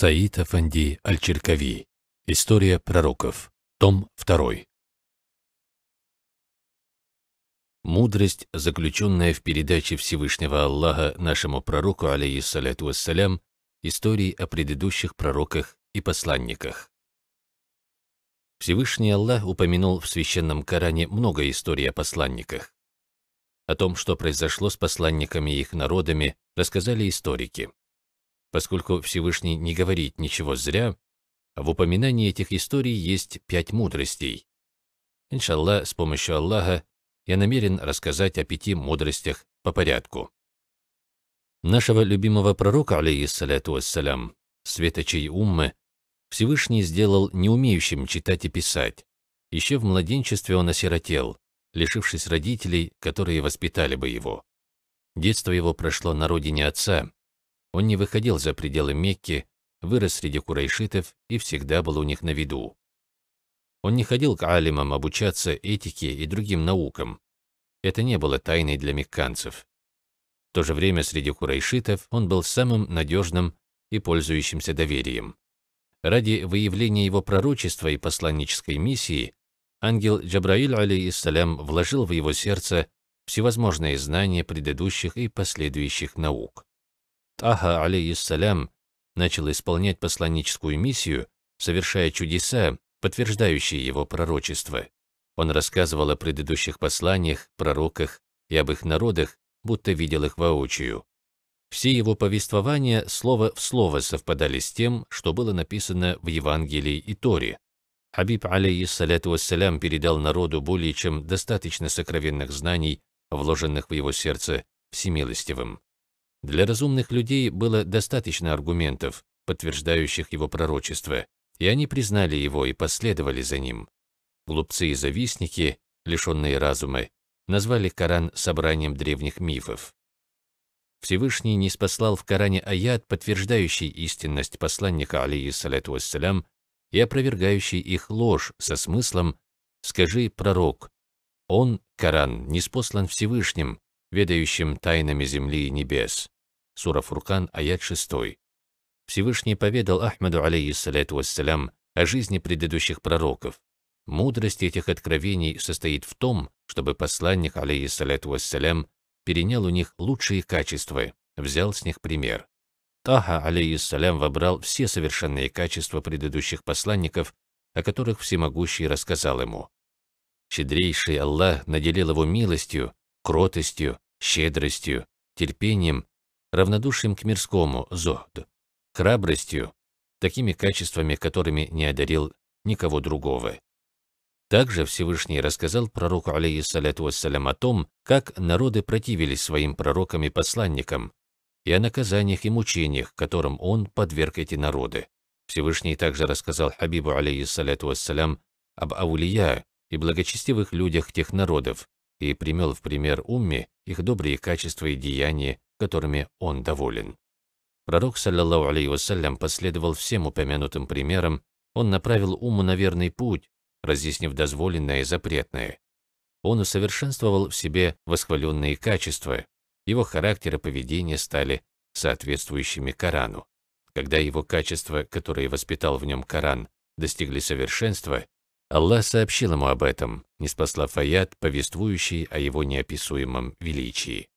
Саид Афанди Аль-Черкави. История пророков. Том 2. Мудрость, заключенная в передаче Всевышнего Аллаха нашему пророку, алейиссаляту вассалям, истории о предыдущих пророках и посланниках. Всевышний Аллах упомянул в Священном Коране много историй о посланниках. О том, что произошло с посланниками и их народами, рассказали историки. Поскольку Всевышний не говорит ничего зря, в упоминании этих историй есть пять мудростей. Иншаллах, с помощью Аллаха я намерен рассказать о пяти мудростях по порядку. Нашего любимого пророка, алейиссаляту вассалям, светочей уммы, Всевышний сделал неумеющим читать и писать. Еще в младенчестве он осиротел, лишившись родителей, которые воспитали бы его. Детство его прошло на родине отца, он не выходил за пределы Мекки, вырос среди курайшитов и всегда был у них на виду. Он не ходил к алимам обучаться этике и другим наукам. Это не было тайной для мекканцев. В то же время среди курайшитов он был самым надежным и пользующимся доверием. Ради выявления его пророчества и посланнической миссии ангел Джабраиль, алейиссалям, вложил в его сердце всевозможные знания предыдущих и последующих наук. Таха, алейхиссалям, начал исполнять посланническую миссию, совершая чудеса, подтверждающие его пророчество. Он рассказывал о предыдущих посланиях, пророках и об их народах, будто видел их воочию. Все его повествования слово в слово совпадали с тем, что было написано в Евангелии и Торе. Хабиб, алейхиссаляту вассалям, передал народу более чем достаточно сокровенных знаний, вложенных в его сердце всемилостивым. Для разумных людей было достаточно аргументов, подтверждающих его пророчество, и они признали его и последовали за ним. Глупцы и завистники, лишенные разума, назвали Коран собранием древних мифов. Всевышний не спаслал в Коране аят, подтверждающий истинность посланника, алейиссалату вассалям, и опровергающий их ложь со смыслом «Скажи, пророк, он, Коран, не спослан Всевышним, ведающим тайнами земли и небес. Сура Фуркан, аят 6. Всевышний поведал Ахмаду, алейхиссалату вассалям, о жизни предыдущих пророков. Мудрость этих откровений состоит в том, чтобы посланник, алейхиссалату вассалям, перенял у них лучшие качества, взял с них пример. Таха, алейхиссалям, вобрал все совершенные качества предыдущих посланников, о которых Всемогущий рассказал ему. Щедрейший Аллах наделил его милостью, кротостью, щедростью, терпением, равнодушием к мирскому зоду, храбростью, такими качествами, которыми не одарил никого другого. Также Всевышний рассказал пророку, алейхиссаляту вассалям, о том, как народы противились своим пророкам и посланникам, и о наказаниях и мучениях, которым он подверг эти народы. Всевышний также рассказал Хабибу, алейхиссаляту вассалям, об аулия и благочестивых людях тех народов, и примел в пример умми их добрые качества и деяния, которыми он доволен. Пророк, саллаллаху алейхи вассалям, последовал всем упомянутым примерам, он направил уму на верный путь, разъяснив дозволенное и запретное. Он усовершенствовал в себе восхваленные качества, его характер и поведение стали соответствующими Корану. Когда его качества, которые воспитал в нем Коран, достигли совершенства, Аллах сообщил ему об этом, не спаслав аят, повествующий о его неописуемом величии.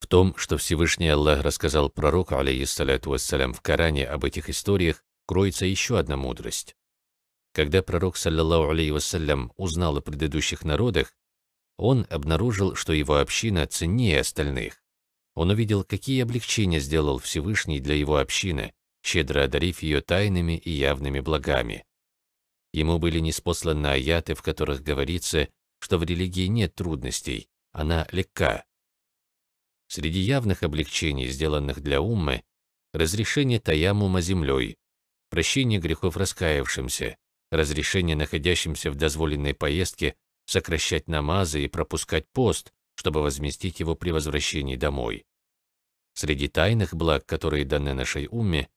В том, что Всевышний Аллах рассказал пророку, алейхиссалату вассалям, в Коране об этих историях, кроется еще одна мудрость. Когда пророк, саллиллаху алейхи вассалям, узнал о предыдущих народах, он обнаружил, что его община ценнее остальных. Он увидел, какие облегчения сделал Всевышний для его общины, щедро одарив ее тайными и явными благами. Ему были неспосланы аяты, в которых говорится, что в религии нет трудностей, она легка. Среди явных облегчений, сделанных для уммы, разрешение таямума землей, прощение грехов раскаявшимся, разрешение находящимся в дозволенной поездке сокращать намазы и пропускать пост, чтобы возместить его при возвращении домой. Среди тайных благ, которые даны нашей умме,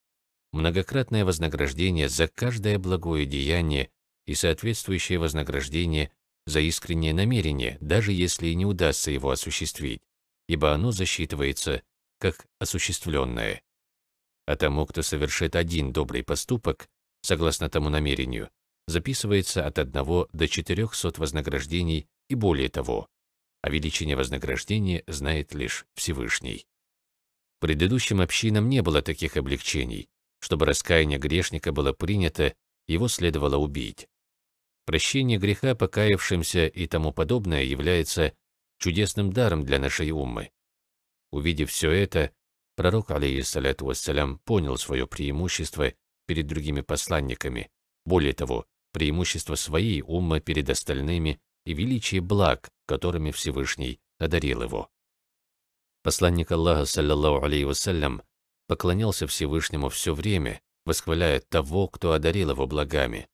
многократное вознаграждение за каждое благое деяние и соответствующее вознаграждение за искреннее намерение, даже если и не удастся его осуществить, ибо оно засчитывается как осуществленное. А тому, кто совершит один добрый поступок, согласно тому намерению, записывается от 1 до 400 вознаграждений и более того, а величине вознаграждения знает лишь Всевышний. Предыдущим общинам не было таких облегчений, чтобы раскаяние грешника было принято, его следовало убить. Прощение греха покаявшимся и тому подобное является чудесным даром для нашей уммы. Увидев все это, пророк, алейхиссаляту вассалям, понял свое преимущество перед другими посланниками, более того, преимущество своей уммы перед остальными и величие благ, которыми Всевышний одарил его. Посланник Аллаха, саллаллаху алейхи вассалям, поклонялся Всевышнему все время, восхваляя того, кто одарил его благами.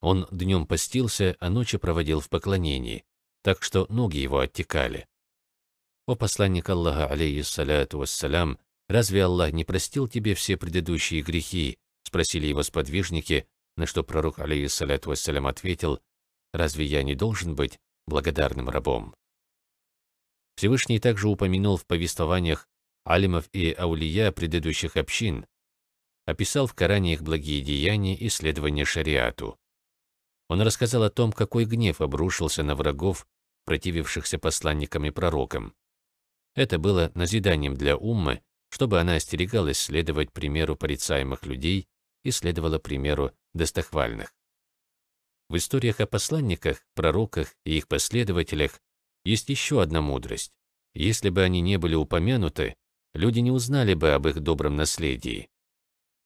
Он днем постился, а ночи проводил в поклонении, так что ноги его оттекали. О посланник Аллаха, алейхиссаляту вассалям, разве Аллах не простил тебе все предыдущие грехи? Спросили его сподвижники, на что пророк, алейхиссаляту вассалям, ответил, разве я не должен быть благодарным рабом? Всевышний также упомянул в повествованиях алимов и аулия предыдущих общин, описал в Коране их благие деяния и следование шариату. Он рассказал о том, какой гнев обрушился на врагов, противившихся посланникам и пророкам. Это было назиданием для уммы, чтобы она остерегалась следовать примеру порицаемых людей и следовала примеру достохвальных. В историях о посланниках, пророках и их последователях есть еще одна мудрость. Если бы они не были упомянуты, люди не узнали бы об их добром наследии.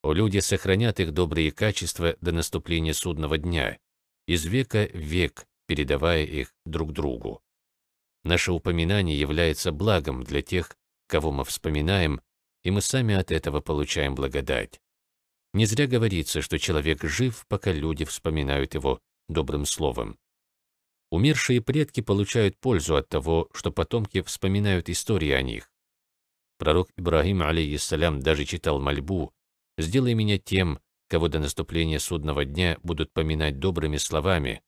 О, люди сохранят их добрые качества до наступления судного дня, из века в век передавая их друг другу. Наше упоминание является благом для тех, кого мы вспоминаем, и мы сами от этого получаем благодать. Не зря говорится, что человек жив, пока люди вспоминают его добрым словом. Умершие предки получают пользу от того, что потомки вспоминают истории о них. Пророк Ибрагим, алейхиссалям, даже читал мольбу «Сделай меня тем, кого до наступления судного дня будут поминать добрыми словами,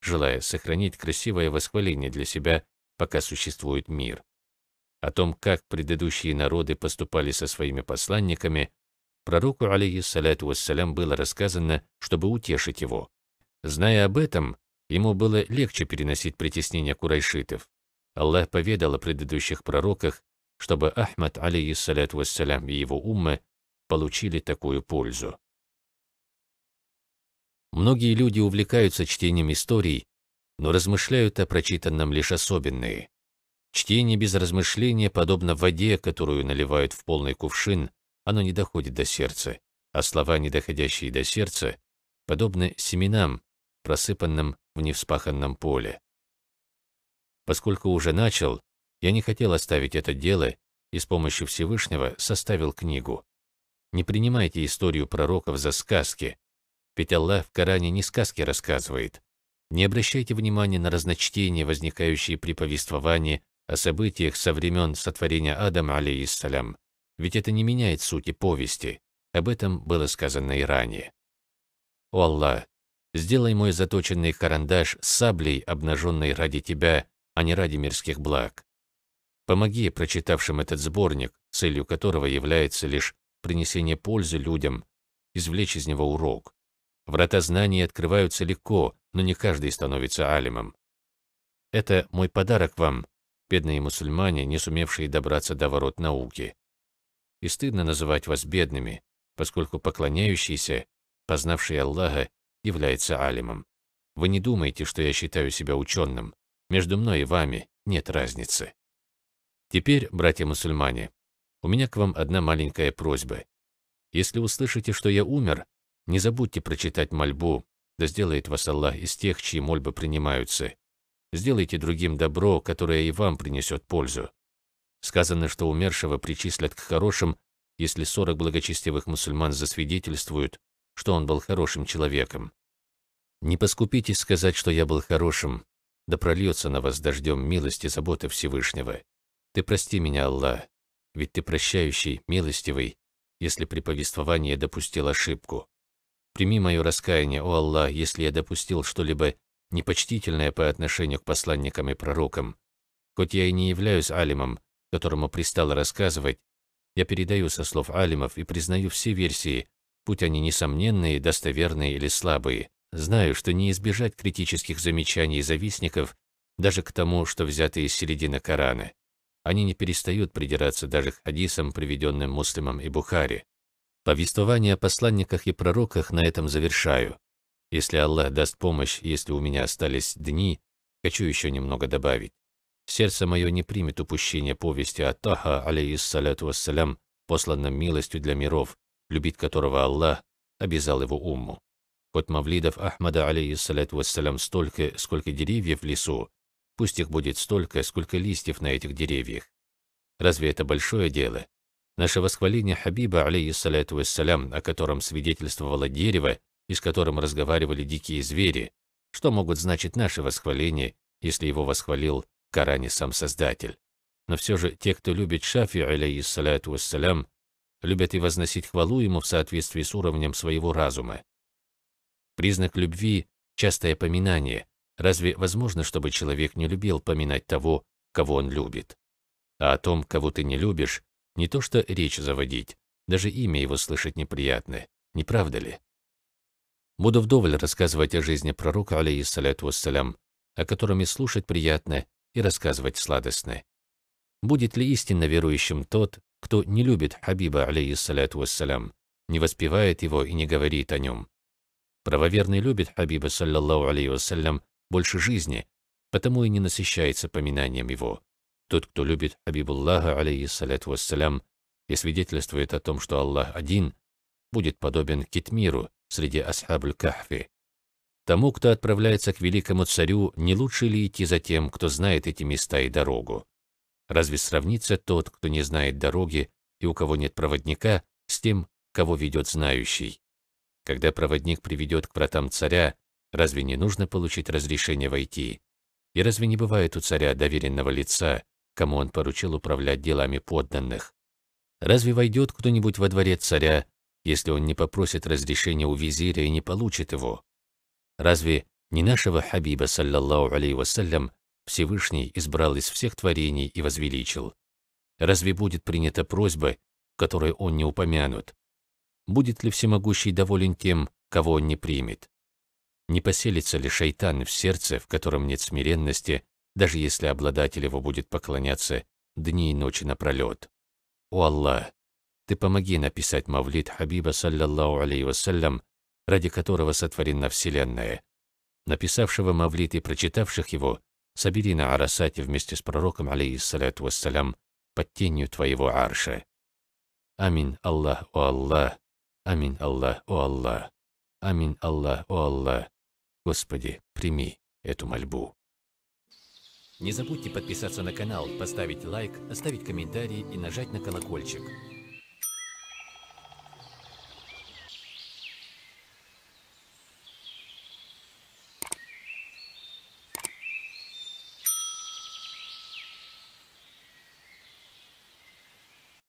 желая сохранить красивое восхваление для себя, пока существует мир». О том, как предыдущие народы поступали со своими посланниками, пророку, алейхиссалату вассалям, было рассказано, чтобы утешить его. Зная об этом, ему было легче переносить притеснение курайшитов. Аллах поведал о предыдущих пророках, чтобы Ахмад, алейиссалят вассалям, и его уммы получили такую пользу. Многие люди увлекаются чтением историй, но размышляют о прочитанном лишь особенные. Чтение без размышления подобно воде, которую наливают в полный кувшин, оно не доходит до сердца, а слова, не доходящие до сердца, подобны семенам, просыпанным в невспаханном поле. Поскольку уже начал, я не хотел оставить это дело и с помощью Всевышнего составил книгу. Не принимайте историю пророков за сказки, ведь Аллах в Коране не сказки рассказывает. Не обращайте внимания на разночтения, возникающие при повествовании о событиях со времен сотворения Адама, алейиссалям, ведь это не меняет сути повести. Об этом было сказано и ранее. «О Аллах, сделай мой заточенный карандаш саблей, обнаженной ради Тебя, а не ради мирских благ. Помоги прочитавшим этот сборник, целью которого является лишь принесение пользы людям, извлечь из него урок. Врата знаний открываются легко, но не каждый становится алимом. Это мой подарок вам, бедные мусульмане, не сумевшие добраться до ворот науки. И стыдно называть вас бедными, поскольку поклоняющийся, познавший Аллаха, является алимом. Вы не думаете, что я считаю себя ученым. Между мной и вами нет разницы. Теперь, братья-мусульмане, у меня к вам одна маленькая просьба. Если услышите, что я умер, не забудьте прочитать мольбу, да сделает вас Аллах из тех, чьи мольбы принимаются. Сделайте другим добро, которое и вам принесет пользу. Сказано, что умершего причислят к хорошим, если 40 благочестивых мусульман засвидетельствуют, что он был хорошим человеком. Не поскупитесь сказать, что я был хорошим, да прольется на вас дождем милости заботы Всевышнего. Ты прости меня, Аллах, ведь ты прощающий, милостивый, если при повествовании допустил ошибку. Прими мое раскаяние, о Аллах, если я допустил что-либо непочтительное по отношению к посланникам и пророкам. Хоть я и не являюсь алимом, которому пристало рассказывать, я передаю со слов алимов и признаю все версии, будь они несомненные, достоверные или слабые. Знаю, что не избежать критических замечаний завистников даже к тому, что взято из середины Корана. Они не перестают придираться даже к хадисам, приведенным муслимом и Бухари. Повествование о посланниках и пророках на этом завершаю. Если Аллах даст помощь, если у меня остались дни, хочу еще немного добавить. Сердце мое не примет упущения повести о Таха, алейиссаляту вассалям, посланном милостью для миров, любить которого Аллах обязал его умму. Хоть мавлидов Ахмада, алейиссаляту вассалям, столько, сколько деревьев в лесу, Пусть их будет столько, сколько листьев на этих деревьях. Разве это большое дело? Наше восхваление Хабиба, алейхиссаляту вассалям, о котором свидетельствовало дерево, и с которым разговаривали дикие звери, что могут значить наши восхваления, если его восхвалил в Коране сам Создатель. Но все же те, кто любит Шафи, алейхиссаляту вассалям, любят и возносить хвалу ему в соответствии с уровнем своего разума. Признак любви – частое поминание, Разве возможно, чтобы человек не любил поминать того, кого он любит? А о том, кого ты не любишь, не то что речь заводить, даже имя его слышать неприятно, не правда ли? Буду вдоволь рассказывать о жизни пророка, алейхиссаляту вассалям, о котором и слушать приятно, и рассказывать сладостно. Будет ли истинно верующим тот, кто не любит Хабиба, алейхиссаляту вассалям, не воспевает его и не говорит о нем? Правоверный любит Хабиба, саллаллаху алейхи вассалям, больше жизни, потому и не насыщается поминанием его. Тот, кто любит Абибуллаха, алейхиссаляту вассалям, и свидетельствует о том, что Аллах один, будет подобен Китмиру среди асхабуль-кахфи. Тому, кто отправляется к великому царю, не лучше ли идти за тем, кто знает эти места и дорогу? Разве сравнится тот, кто не знает дороги и у кого нет проводника, с тем, кого ведет знающий? Когда проводник приведет к вратам царя, Разве не нужно получить разрешение войти? И разве не бывает у царя доверенного лица, кому он поручил управлять делами подданных? Разве войдет кто-нибудь во дворец царя, если он не попросит разрешения у визиря и не получит его? Разве не нашего Хабиба, саллаллаху алейхи вассалям, Всевышний избрал из всех творений и возвеличил? Разве будет принята просьба, в которой он не упомянут? Будет ли всемогущий доволен тем, кого он не примет? не поселится ли шайтан в сердце, в котором нет смиренности, даже если обладатель его будет поклоняться дни и ночи напролет. О Аллах, Ты помоги написать мавлид Хабиба, саллаллаху алейхи вассалям, ради которого сотворена Вселенная. Написавшего мавлид и прочитавших его, собери на Арасате вместе с пророком, алейхиссалату вассалям, под тенью Твоего арша. Амин, Аллах, о Аллах! Амин, Аллах, о Аллах! Амин, Аллах, о Аллах! Господи, прими эту мольбу. Не забудьте подписаться на канал, поставить лайк, оставить комментарий и нажать на колокольчик.